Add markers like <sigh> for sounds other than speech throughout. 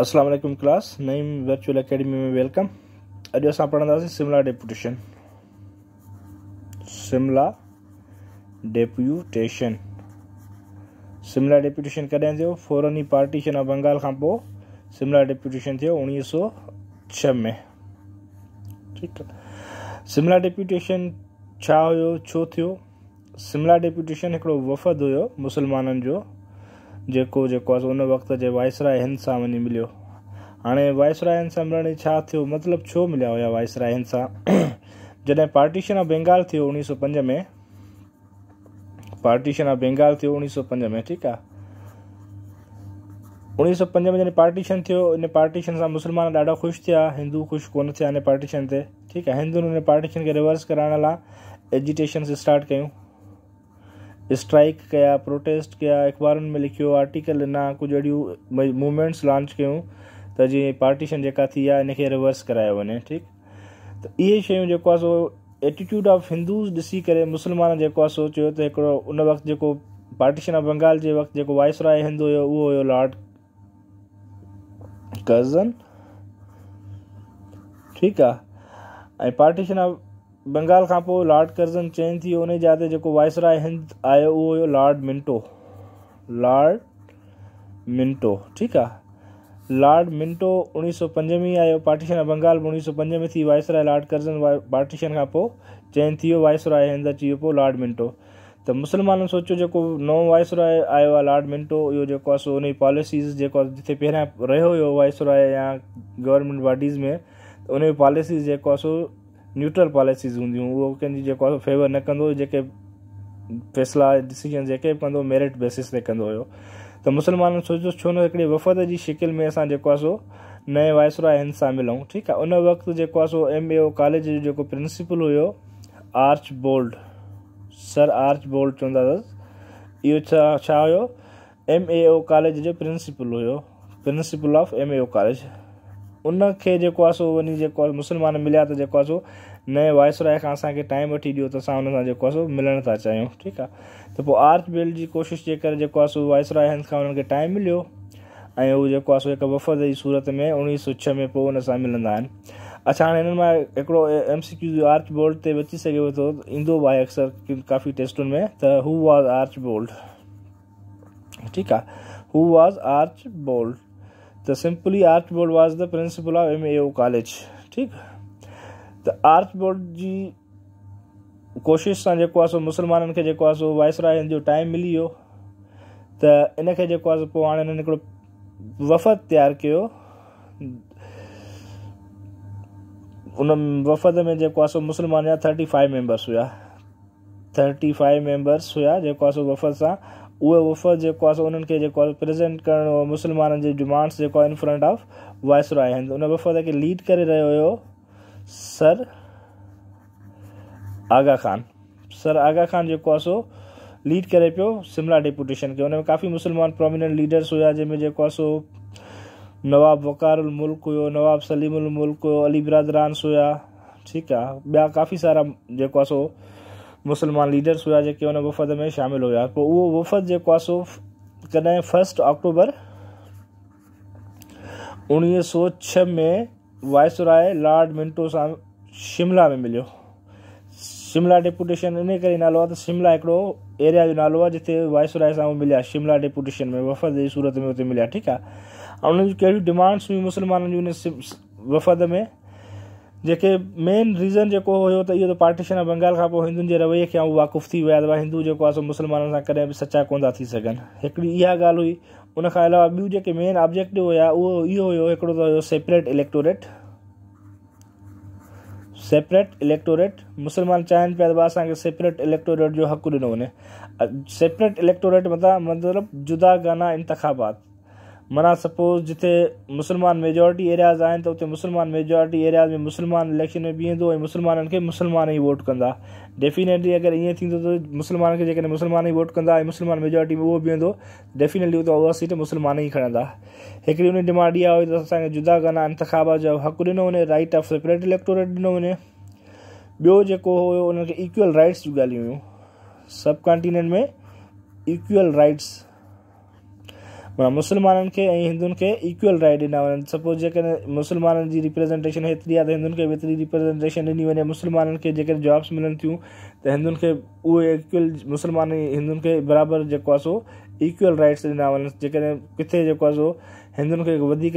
Aslam class Naeem virtual academy में welcome अज अस पढ़ंदासीं Shimla deputation Shimla deputation Shimla deputation कॾहिं थियो फौरनी पार्टीशन ऑफ बंगाल का शिमला डेप्यूटेशन थियो सौ छह में ठीक है शिमला डेप्यूटेशन छा छो थियो शिमला डेप्यूटेशन एक वफ़द हु मुसलमानों जो जो जो उन वक्त के वायसराय हिंद सां वञी मिलियो हाणे वाइसराय हिंद सां मिलण मतलब छो मिल हुआ वायसराय हिंद सां <clears throat> पार्टीशन ऑफ बंगाल थियो उणिवीह सौ पंज में पार्टीशन ऑफ बंगाल थियो उणिवीह सौ पंज में ठीक है उणिवीह सौ पंज में जैसे पार्टीशन थो इन पार्टीशन से मुसलमान ॾाढा खुश थे हिंदू खुश को पार्टीशन से ठीक है हिंदू ने पार्टीशन के रिवर्स कराने ला एजिटेशन्स स्टार्ट क्यों स्ट्राइक कया प्रोटेस्ट कया अखबारों में लिखो आर्टिकल ॾिना कुछ अहिड़ियूं मूवमेंट्स लॉन्च कयूं त जीअं पार्टीशन जेका थी रिवर्स कराया वे ठीक तो ये शयूं जेको सो एटीट्यूड ऑफ हिंदूज़ ॾिसी करे मुस्लमान जेको आहे सोचियो त उन वक़्तु जेको पार्टीशन ऑफ बंगाल जे वक़्तु जेको वाइस हिंदू हुयो उहो हुयो लॉर्ड कज़न ठीक आहे पार्टीशन ऑफ बंगाल का पोइ लॉर्ड कर्ज़न चेंज थी उन्हें जाते जो वायसराय हिंद आयो वो हो लॉर्ड मिंटो लॉर्ड मिंटो ठीक है लॉर्ड मिंटो उन्नीस सौ पंज में आयो पार्टीशन बंगाल उन्नीस सौ पंज में थी वायसराय लॉर्ड कर्ज़न पार्टीशन का चेंज थी वियो हिंद अची वो लॉर्ड मिंटो तो मुसलमान सोचो जो नो वायसराय आयो आहे लॉर्ड मिंटो यो जो सो पॉलिसीज़ जो आहे जिथे पहिरियां रहियो वायसराय या गवर्नमेंट बॉडीज़ में उन पॉलिसीज़ जो सो न्यूट्रल पॉलिसीस हूंदियूं उहो कंहिंजी जेको आहे फेवर न कंदो हुओ जेके फ़ैसिला डिसीजन जेके बि कंदो हुओ मैरिट बेसिस ते कंदो हुयो त मुस्लमाननि सोचियो छो न हिकिड़ी वफ़द जी शिकिल में असां जेको आहे सो नए वायसुराए हिन सां मिलूं ठीकु आहे उन वक़्तु जेको आहे सो एम ए ओ कॉलेज जो जेको प्रिंसीपल हुयो Archbold sir Archbold चवंदा अथसि इहो छा छा हुयो एम ए ओ कॉलेज जो हुयो of M A O college उनखे वही मुसलमान सो वञी मिलिया त सो नए वायसराय का असांखे टाइम वठी ॾियो त असां हुन सां जेको था चाहियूं ठीकु आहे त पोइ आर्च बिल्ड जी कोशिशि जे सो वायसराय का खां टाइम मिलो ऐं उहो जेको आहे वफ़द जी सूरत में उणिवीह सौ छह में पोइ मिलंदा अच्छा हाँ इन मां M C Q Archbold ते बची सके तो इंदो बि अक्सर काफ़ी टेस्टों में त हू वॉज़ आर्च बोल्ड ठीक है who was Archbold simply art board was the principal of M A college ठीक तो आर्च बोर्ड जी कोशिश सां जेको आहे सो मुस्लमाननि खे जेको आहे सो वायसरायनि जो टाइम मिली वियो त इनके जेको आहे पोइ हाणे हिननि हिकिड़ो वफ़द तयारु कयो उन वफ़द में जेको आहे सो मुसलमान जा थर्टी फाइव मेंबर्स हुया थर्टी फाइव मेंबर्स हुया जेको आहे सो वफ़द सां उहे वफ़द जेको आहे सो उन्हनि खे जेको आहे प्रेज़ेंट करिणो मुसलमान मुस्लमाननि डिमांड्स जेको आहे in front of viceroy हिंद उन वफ़द खे लीड करे रहियो हुयो सर आगा ख़ान सर आगा ख़ान जेको आहे सो लीड करे पियो शिमला डेपुटेशन खे हुन में काफ़ी मुस्लमान प्रोमिनेंट लीडर्स हुया जंहिंमें जेको आहे सो नवाब वकार उल मुल्क हुयो नवाब सलीम उल मुल्क हुयो अली बिरादरान हुया ठीकु आहे ॿिया काफ़ी सारा जेको आहे सो मुसलमान लीडर्स हुआ जो उन वफ़द में शामिल हुआ तो वो वफ़द जो सो कद फर्स्ट अक्टूबर उणिवीह सौ छह में वायसराय लॉर्ड मिंटो सा शिमला में मिलो शिमला डेपुटेशन इन कर नालो आ शिमला एक एरिया जो नालो आ जिथे वायसराय से उहे मिलिया शिमला डेपुटेशन में वफ़द की सूरत में हुते मिलिया ठीक है ऐं कड़ी डिमांड्स हुई मुसलमान जूं वफ़द में जेके मेन रीज़न जेको हुयो त इहो त पार्टीशन ऑफ बंगाल खां पोइ हिंदुनि जे रवैये खे आउं वाक़ुफ़ थी विया अथवा हिंदू जेको आहे सो मुस्लमाननि सां कॾहिं बि सचा कोन था थी सघनि हिकिड़ी इहा ॻाल्हि हुई उनखां अलावा ॿियूं जेके मेन ऑब्जेक्टिव हुया उहो इहो हुयो हिकिड़ो त हुयो सेपरेट इलेक्टोरेट सेपरेट इलेक्टोरेट मुस्लमान चाहिनि पिया त असांखे सेपरेट इलेक्टोरेट जो हक़ु ॾिनो वञे सेपरेट इलेक्टोरेट मथां मतिलबु जुदा गाना इंतखाबात माना सपोज़ जिथे मुसलमान मेजॉरिटी एरियाज़ आहिनि त उते मेजॉरिटी एरियाज़ में मुसलमान इलेक्शन में बीह मुसलमान के मुसलमान ही वोट कंदा डेफिनेटली अगरि ईअं थींदो त मुस्लमान खे जेकॾहिं मुस्लमान वोट कंदा मुसलमान मेजॉरिटी में उहो बीहंदो डेफिनेटली उतां उहा सीट मुसलमान ही खड़ा हिकिड़ी डिमांड इहा हुई त असांखे जुदा गाना इंतखाबा जो हक दिनों वञे राइट ऑफ सेपरेट इलेक्टोरेट ॾिनो वञे ॿियो जेको इक्वल राइट्स जो ॻाल्हियूं हुयूं सब कॉन्टिनेंट में इक्वल राइट्स ಮುಸಲ್ಮಾನನ್ಗೆ ಹಿಂದೂನ್ಗೆ ಈಕ್ವಲ್ ರೈಟ್ ಇನ್ನು सपोज जेकॾहिं मुस्लमाननि जी रिप्रेज़ेंटेशन हेतिरी आहे त हिंदुनि खे हेतिरी रिप्रेज़ेंटेशन ॾिनी वञे मुस्लमाननि खे जेके जॉब्स मिलनि थियूं त हिंदुनि खे उहे इक्वल मुसलमान हिंदुनि खे बराबरि जेको आहे सो इक्वल राइट्स ॾिना वञनि जेकॾहिं किथे जेको आहे सो हिंदुनि खे वधीक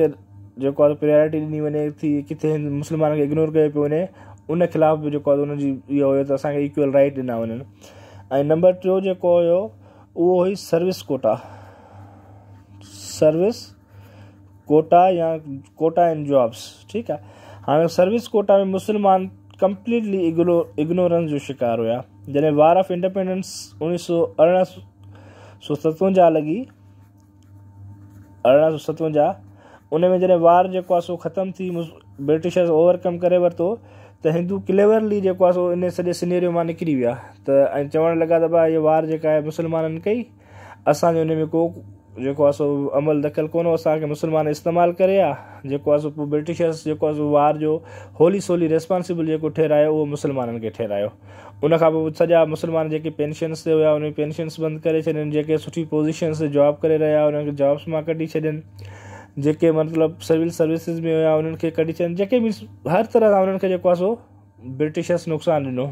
जेको आहे प्रायोरिटी ॾिनी वञे थी किथे मुस्लमान खे इग्नोर कयो पियो वञे उन ख़िलाफ़ बि जेको आहे हुनजी इहो हुयो त तो असांखे इक्वल राइट ॾिना वञनि ऐं नंबर टियों जेको हुयो उहो हुई सर्विस कोटा सर्विस कोटा या कोटा एंड जॉब्स ठीक है हाँ सर्विस कोटा में मुसलमान कंप्लीटली इग्नो इग्नोरेंस जो शिकार हुया जॾहिं वार ऑफ इंडिपेंडेंस उणिवीह सौ अरिड़हं सौ सतवंजाहु लॻी अरिड़हं सौ सतवंजा उन जैसे जॾहिं वार जेको सो खत्म थी ब्रिटिशर्स ओवरकम करे वरितो तो हिंदू क्लेवरली जेको सो इन सजे सिनेरियो में निकिरी विया त ऐं चवणु लॻा भाई ये वार जेका आहे मुस्लमाननि कई असांजे हुन में को जो आहे सो अमल दखल को हो असांखे मुस्लमान इस्तेमालु करे आहे जेको आहे सो ब्रिटिशर्स जेको वार जो होली सोली रिस्पॉन्सिबल जेको ठहिरायो उहो मुस्लमाननि खे ठहिरायो उन सजा मुसलमान जी पेंशन्स से हुया उन पेंशन्स बंद कर छॾनि जेके सुठी पोज़ीशन्स जॉब कर रहा हुआ जॉब्स मां कढी छॾनि जेके मतिलबु सिविल सर्विसिस में हुया उन्हनि खे कढी छॾनि जेके हर तरह सां उन्हनि सो ब्रिटिशर्स नुकसान दिनों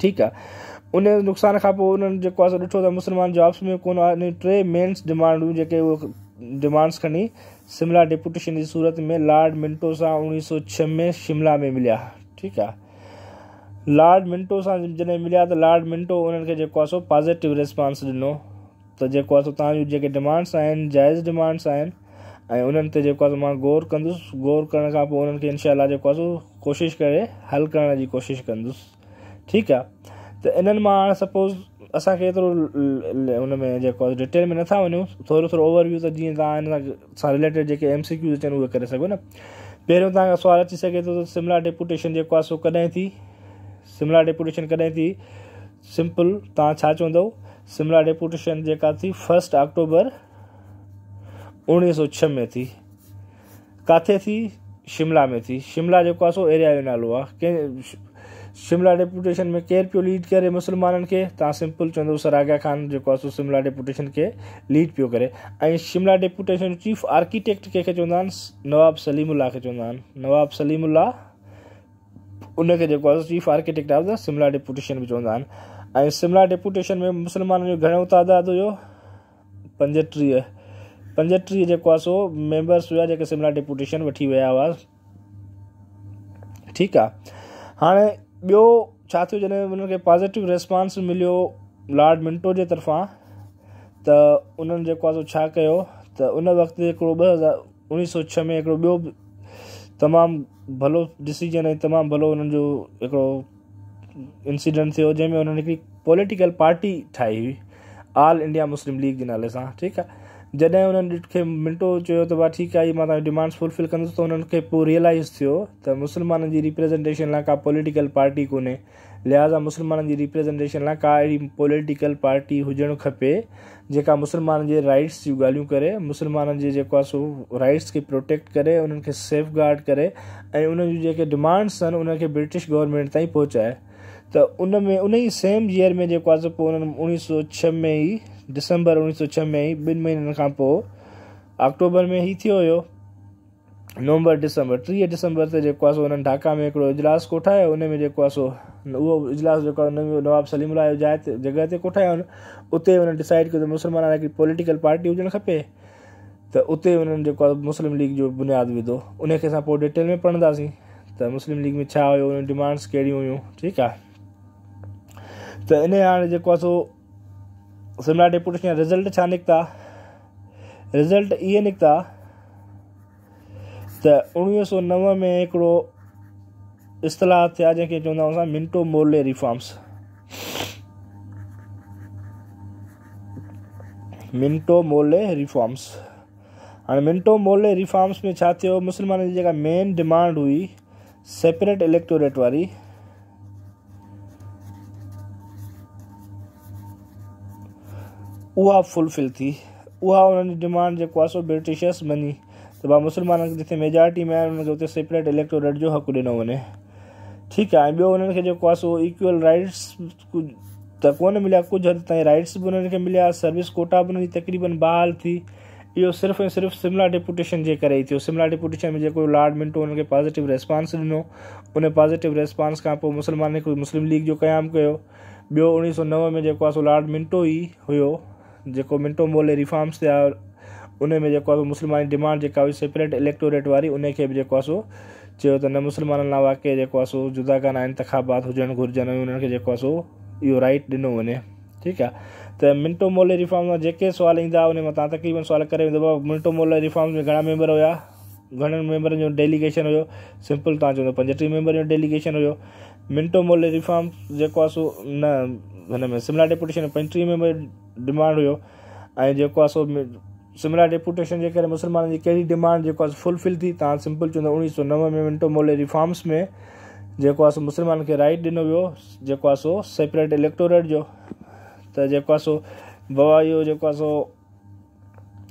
ठीक आहे उन नुक़सान खां पोइ उन्हनि जेको आहे सो ॾिठो त मुस्लमान जॉब्स में कोन टे मेन्स डिमांड जेके उहे डिमांड्स खणी शिमला डिपुटेशन जी सूरत में लॉर्ड मिंटो से उणिवीह छह में शिमला में मिलिया ठीक है लॉर्ड मिंटो से जैसे मिलिया तो लॉर्ड मिंटो उन्होंने सो पॉज़िटिव रिस्पॉन्स दिनों तो जेको आहे सो तव्हांजूं डिमांड्स जायज डिमांड्स आहिनि ऐं गौर कंदुसि गौर कर इनशाला कोशिश कर हल करण जी कोशिशि कंदुसि ठीकु आहे त इन्हनि मां हाणे सपोज़ असांखे एतिरो हुन में जेको आहे डिटेल में नथा वञूं थोरो थोरो ओवरव्यू त जीअं तव्हां हिन सां रिलेटेड जेके एम सी क्यूज़ अचनि उहे करे सघो न पहिरियों तव्हांखां सुवालु अची सघे थो त शिमला डेपुटेशन जेको आहे सो कॾहिं थी शिमला डेपुटेशन कॾहिं थी सिंपल तव्हां छा चवंदव शिमला डेपुटेशन जेका थी फस्ट अक्टूबर उणिवीह सौ छह में थी किथे थी शिमला में थी शिमला जेको आहे सो एरिया जो नालो आहे कंहिं शिमला डेपुटेशन में केर पियो लीड करे मुस्लमाननि के तव्हां सिंपल चवंदो सरागा ख़ान जेको आहे सो शिमला डेपुटेशन के लीड पियो करे ऐं शिमला डेपुटेशन चीफ आर्किटेक्ट कंहिंखे चवंदा आहिनि नवाब सलीमुल्ला खे चवंदा आहिनि नवाब सलीमुल्ला उनखे जेको आहे chief architect of the Shimla deputation भी चवंदा आहिनि शिमला डेपुटेशन में मुस्लमाननि जो घणो तादादु हुयो पंजटीह पंजटी जेको सो मेंबर्स हुआ जो शिमला डेपुटेशन वी वह ठीक ठीकु आहे ॿियो छा पॉज़िटिव रिस्पॉन्स मिलो लॉर्ड मिंटो के तरफा तो उन्होंने जो तो सो छा कयो उन वक़्तु हिकिड़ो हज़ार उणिवीह सौ छह में तमाम भलो डिसीजन तमाम भलो हुननि जो हिकिड़ो इंसिडेंट थियो जंहिंमें हुननि पॉलिटिकल पार्टी ठाई हुई ऑल इंडिया मुस्लिम लीग के नाले से ठीक है जॾहिं उन्हनि खे मिंटो चयो त भाउ ठीकु आहे मां तव्हांजी डिमांड्स फुलफिल कंदुसि त उन्हनि खे पोइ रियलाइज़ थियो त मुस्लमाननि जी रिप्रेज़ेंटेशन लाइ का पॉलिटिकल पार्टी कोन्हे लिहाज़ा मुस्लमाननि जी रिप्रेज़ेंटेशन लाइ का अहिड़ी पॉलिटिकल पार्टी हुजणु खपे जेका मुस्लमाननि जे राइट्स जूं ॻाल्हियूं करे मुस्लमाननि जे जेको आहे सो राइट्स खे प्रोटेक्ट करे उन्हनि खे सेफ गार्ड करे ऐं उन जूं जेके डिमांड्स आहिनि उनखे ब्रिटिश गवर्नमेंट ताईं पहुचाए त उन में उन ई सेम ईयर में जेको आहे पोइ उन्हनि उणिवीह सौ छह में ई डिसंबर उणिवीह सौ छह में ई ॿिनि महीननि खां पोइ अक्टूबर में ई थियो हुयो नवंबर डिसंबर टीह डिसंबर ते जेको आहे सो हुननि ढाका में हिकिड़ो इजलास कोठायो हुन में जेको आहे सो उहो इजलास जेको आहे उनमें नवाब सलीम जो जाइ ते जॻह ते कोठायो उते हुन डिसाइड कयो त मुस्लमान हिकिड़ी पोलिटिकल पार्टी हुजणु खपे त उते हुननि जेको आहे मुस्लिम लीग जो बुनियादु विधो उन खे असां पोइ डिटेल में पढ़ंदासीं त मुस्लिम लीग में छा हुयो हुन डिमांड्स कहिड़ियूं हुयूं ठीकु आहे त इन हाणे जेको आहे सो शिमला डेपुटेशन रिज़ल्ट छा निकिता रिज़ल्ट ये निकिता त उणिवीह सौ नव में हिकिड़ो इस्तलाह थे जैसे चवंदा Minto Morley reforms Minto Morley reforms हाँ मिंटो मोले रिफॉर्म्स में मुसलमान की मुस्लमाननि जी मेन डिमांड हुई सेपरेट इलेक्टोरेट वाली उहा फुलफिल थी उहा डिमांड जो ब्रिटिशर्स मनी तो मां मुस्लमाननि खे मेजॉरिटी में आहिनि हुनखे सेपरेट इलेक्टोरेट जो हक दिनों वञे ठीक है ऐं ॿियो हुननि खे जेको आहे इक्वल राइट्स त कोन मिलिया कुछ हद तक राइट्स भी हुननि खे मिलिया सर्विस कोटा बि हुननि तक़रीबन बहाल थी इहो सिर्फ़ु ऐं सिर्फ़ु शिमला डिपुटेशन जे करे शिमला डिपुटेशन में जो लॉर्ड मिंटो हुनखे पॉज़िटिव रेस्पॉन्स दिनों उन पॉज़िटिव रेस्पॉन्स का मुसलमान मुस्लिम लीग जो क़यामु कयो ॿियो उणिवीह सौ नव में जो आहे लॉर्ड मिंटो ही हुयो जो मिंटो मोले रिफॉर्म्स थिया उन मुसलमान जेको आहे जी डिमांड जेका हुई सेपरेट इलेक्टोरेट वाली उनके भी जो आहे सो चयो न मुस्लमाननि वाक़ई जो सो जुदा गाना आहिनि होजन घुर्जन घुरिजनि उन्हनि सो यो राइट ॾिनो वञे ठीकु आहे त मिंटो मोले रिफॉर्म में जेके सुवाल इंदा उन मां तक़रीबन सुवाल करे मिंटो मोले रिफॉर्म्स में घणा मेंबर हुआ घणनि मेंबरनि जो डेलीगेशन हुयो सिंपल तव्हां चवंदो पंजटीह मेंबरनि जो डेलीगेशन हुयो मिंटो मोले रिफॉर्म जेको आहे सो न हुन में शिमला डेपुटेशन पंजटीह मेंबर डिमांड हुयो ऐं जेको आहे सो शिमला डेपुटेशन जे करे मुस्लमाननि जी कहिड़ी डिमांड जेको आहे फुलफिल थी तव्हां सिंपल चवंदो उणिवीह सौ नव में मिंटो मोले रिफॉर्म्स में जेको आहे सो मुस्लमान खे राइट ॾिनो वियो जेको आहे सो सेपरेट इलेक्टोरेट जो त जेको आहे सो बाबा इहो जेको आहे सो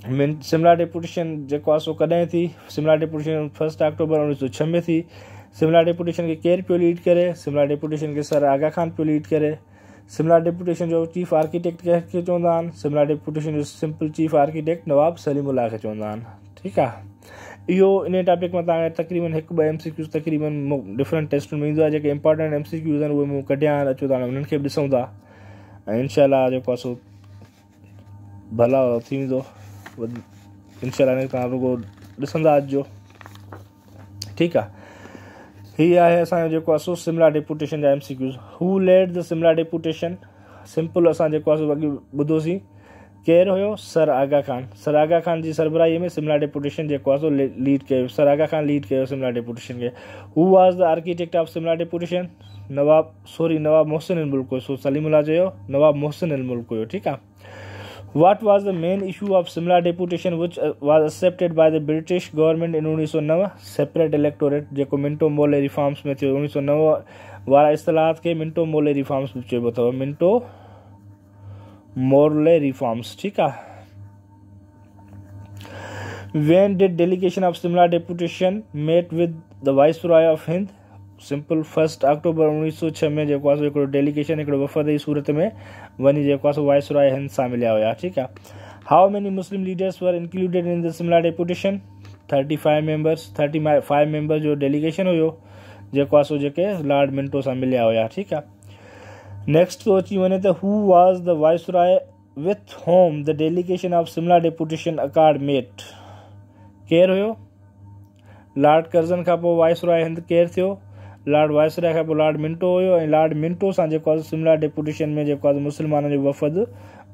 में शिमला डेपुटेशन जो आहे सो थी शिमला डेपुटेशन फर्स्ट अक्टूबर उणिवीह सौ छह में थी शिमला डेपुटेशन के केरु पियो लीड करे शिमला डेपुटेशन के सर आगा ख़ान पियो लीड करे शिमला डेपुटेशन जो चीफ आर्किटेक्ट कंहिंखे चवंदा आहिनि शिमला डेपुटेशन जो simple chief architect Nawab Salimullah के आहिनि ठीक है इहो इन टॉपिक में तव्हांखे तक़रीबन एक ब एम सी क्यूज़ तक़रीबन डिफरेंट टेस्ट में ईंदो आहे इंपॉर्टेंट एम सी क्यूज़ वो उहे मूं कढिया आहिनि अचो तव्हां हुननि खे इनशाला सो भला थी ವಿನ್ಶಾಲಾನಿಗೆ तव्हां ॾिसंदा अचिजो ठीकु आहे हीअ आहे असांजो जेको आहे सो सिमला डेपुटेशन जा M C Qs who led the Simla deputation simple असां जेको आहे सो अॻे ॿुधोसीं केरु हुयो सर आगा ख़ान सर आगा ख़ान जी सरबराहीअ में सिमला डेपुटेशन जेको आहे सो लीड कयो सर आगा ख़ान लीड कयो सिमला डेपुटेशन खे who was the architect of Simla deputation Nawab sorry Nawab Mohsin Mulk हुयो सो सलीमुला जो नवाब मोहसिन मुल्क हुयो ठीकु आहे was the main issue of Shimla deputation which deputation accepted was the British government in उन्नीस सौ नव सेपरेट इलेक्टोरेट जो मिंटो मोले रिफॉर्म्स में थे थियो 1909 वारा इस्तलाहात खे मिंटो मोले रिफॉर्म्स बि चइबो अथव मिंटो मोरले रिफॉर्म्स ठीक आहे when did delegation of Shimla deputation met with the viceroy of Hind simple first October उन्नीस में छह में डेलीगेशन वफ़द सूरत में वही जेको रॉय हिंद से मिलिया हुआ ठीक है how many Muslim leaders were included in the Shimla deputation thirty five members thirty five member जो डेलीगेशन हो जो आहे सो लॉर्ड मिंटो से मिलिया हुआ ठीक है नेक्स्ट तो अची वे तो who was the viceroy with whom the delegation of Shimla deputation अकाडमेट मेट हो लॉर्ड कर्ज़न का पोइ रॉय हिंद केर थो लॉर्ड वायसराय खां पोइ लॉर्ड मिंटो हो लॉर्ड मिंटो से जेको आहे शिमला डेपुटेशन में मुसलमान जो वफ़द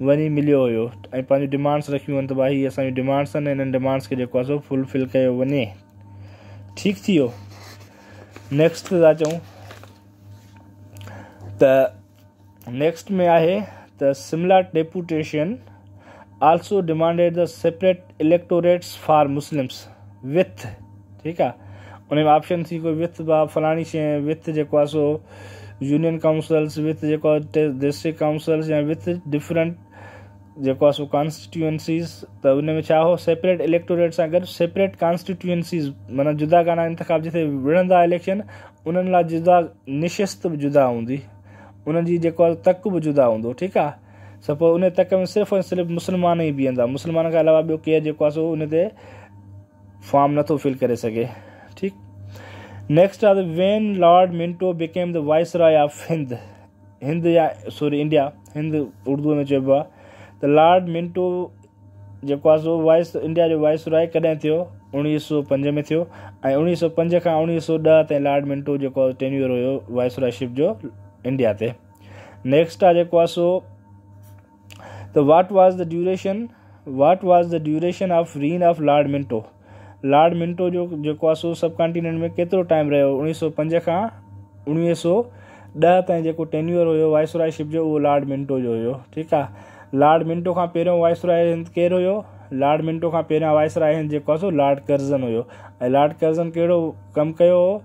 वही मिलो हो डिमांड्स रखी हुई तो भाई हीअ डिमांड्स इन डिमांड्स के फुलफिल कयो ठीक ठीकु थी वियो नेक्स्ट था चूँ त नेक्स्ट में आहे तो Shimla deputation also demanded the separate electorates for Muslims with ठीक है उन में ऑप्शन थी कोई विथ बा फलाणी शइ विथ जेको आहे सो यूनियन काउंसल्स विथ जेको आहे डिस्ट्रिक्ट काउंसल्स या विथ डिफरेंट जेको आहे सो कॉन्स्टिट्यूंसीस त उन में छा हुओ सेपरेट इलेक्टोरेट सां गॾु सेपरेट कॉन्स्टिट्यूअंसीस माना जुदा गाना इन तख़ाब विढ़ंदा इलेक्शन उन्हनि लाइ जुदा निशित जुदा हूंदी उनजी जेको आहे तक बि जुदा हूंदो ठीकु आहे त पोइ उन तक में सिर्फ़ु ऐं सिर्फ़ु मुस्लमान ई बीहंदा मुस्लमान खां अलावा ॿियो केरु जेको आहे सो उन ते फॉर्म नथो फिल करे सघे ठीक नेक्स्ट आता when Lord Minto became the viceroy of Hind Hind या सॉरी इंडिया हिंद उर्दू में चब आहे लॉर्ड मिंटो जो सो वाइस इंडिया जो वाइस रॉय कॾहिं थियो उड़ीस सौ पंज में थो ऐं सौ पंज का उणिवीह सौ दह ताईं लॉर्ड मिंटो जो आहे हो हुयो वाइस रॉयशिप जो इंडिया से नेक्स्ट आहे सो त what was the duration what was the duration of reign of Lord Minto Lord Minto जो जेको आहे सो सब कॉन्टिनेंट में केतिरो टाइम रहियो उणिवीह सौ पंज खां उणिवीह सौ ॾह ताईं जेको टेन्यूअर हुयो शिप जो उहो लॉर्ड मिंटो जो हुयो ठीकु आहे लॉर्ड मिंटो खां पहिरियों वाइसराय हिंद केरु हुयो लॉर्ड मिंटो खां पहिरियां वाइसराय हिंद जेको आहे सो लॉर्ड कर्ज़न हुयो ऐं लॉर्ड कर्ज़न कहिड़ो कमु कयो हुओ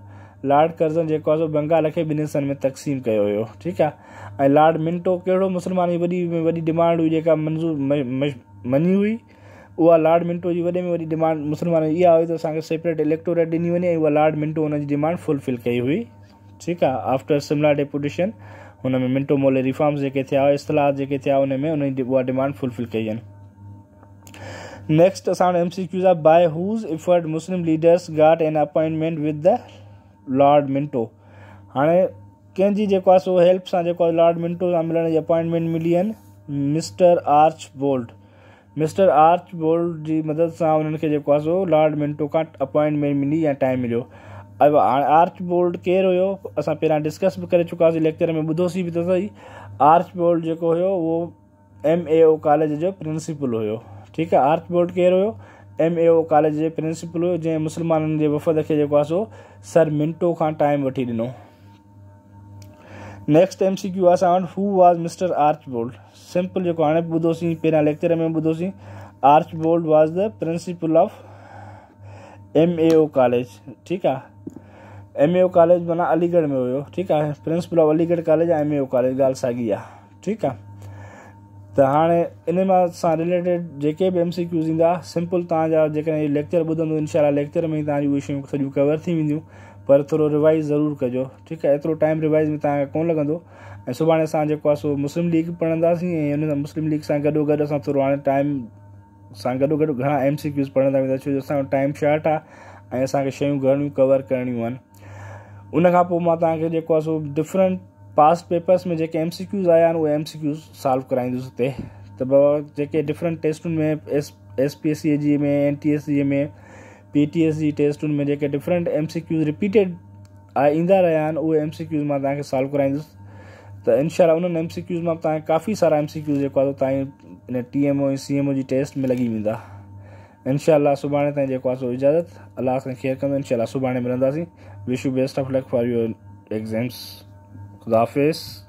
लॉर्ड कर्ज़न जेको आहे सो बंगाल खे ॿिन्हिनि सन में तक़सीम कयो हुयो ठीकु आहे ऐं लॉर्ड मिंटो कहिड़ो मुस्लमान जी वॾी में वॾी डिमांड हुई जेका मंज़ूर मञी हुई उहा अलाटमेंट जी वॾे में वॾी डिमांड मुस्लमान इहा हुई त असांखे सेपरेट इलेक्टोरेट ॾिनी वञे उहा अलाटमेंट हुनजी डिमांड फुलफिल कई हुई ठीकु आहे आफ्टर सिमला डेपुटेशन हुन में मिंटो मोले रिफॉर्म्स जेके थिया हुआ इस्तलाह जेके थिया हुन में उन उहा डिमांड फुलफिल कई आहिनि नेक्स्ट असां वटि एम सी क्यूज़ आहे by whose efforts Muslim leaders got an appointment with the Lord Minto हाणे कंहिंजी जेको आहे सो हेल्प सां जेको आहे लॉर्ड मिंटो सां मिलण जी अपॉइंटमेंट मिली आहिनि mister Archbold mister Archbold जी मदद से उन्होंने खे सो लॉर्ड मिंटो का अपॉइंटमेंट मिली या टाइम मिलो अब आर्च बोल्ड केर हो अस पहिरां डिस्कस भी कर चुका लेक्चर में ॿुधोसीं भी तो सही आर्च बोल्ड जो हुयो उहो एम ए ओ कॉलेज जो प्रिंसिपल हुयो ठीकु आहे आर्च बोल्ड केर हुयो एम ए ओ कॉलेज जे प्रिंसिपल हुयो जंहिं मुस्लमाननि जे वफ़द के सो सर मिंटो का टाइम वठी ॾिनो नेक्स्ट एम सी क्यू आहे असां वटि मिस्टर आर्च बोल्ड सिंपल जेको हाणे ॿुधोसीं पहिरां लेक्चर में बि ॿुधोसीं Archbold was the principal of M A O college ठीकु आहे एम ए ओ कॉलेज माना अलीगढ़ में हुयो ठीकु आहे principal of Aligarh college M A O college ॻाल्हि साॻी आहे ठीकु आहे त हाणे इन मां सां रिलेटेड जेके बि एम क्यूज़ ईंदा सिंपल तव्हांजा जेकॾहिं लेक्चर ॿुधंदो इनशा लेक्चर में तव्हांजी उहे शयूं सॼियूं कवर थी वेंदियूं पर थोरो रिवाइज़ ज़रूरु कजो ठीकु आहे एतिरो टाइम रिवाइज़ में तव्हांखे कोन लॻंदो ऐं सुभाणे असां जेको आहे सो मुस्लिम लीग पढ़ंदासीं ऐं हुन मुस्लिम लीग सां गॾो गॾु असां थोरो हाणे टाइम सां गॾो गॾु घणा एम सी क्यूज़ पढ़ंदा वेंदा छो जो असांजो टाइम शॉर्ट आहे ऐं असांखे शयूं घणियूं कवर करणियूं आहिनि उन खां पोइ मां तव्हांखे जेको आहे सो डिफरेंट पास्ट पेपर्स में जेके एम सी क्यूज़ आया आहिनि उहे एम सी क्यूज़ सॉल्व कराईंदुसि हुते त बाबा जेके डिफरेंट टेस्टुनि में S S P S C जी में एन टी एस सी में पी टी एस जी टेस्टुनि में जेके different M C Qs repeated ईंदा रहिया आहिनि उहे एम सी क्यूज़ मां तव्हांखे सॉल्व कराईंदुसि त तो इनशाला उन्होंने एम सी क्यूज़ में काफ़ी सारा एम सी क्यूज़ जेको आहे तव्हां T M O C M O की टेस्ट में लगी वा इनशा सुभाणे ताईं जेको आहे सो इजाज़त अलाह सां ख़ैर कंदो इनशा सुभाणे मिलंदासीं wish you best of luck for your exams ख़ुदा हाफ़िज़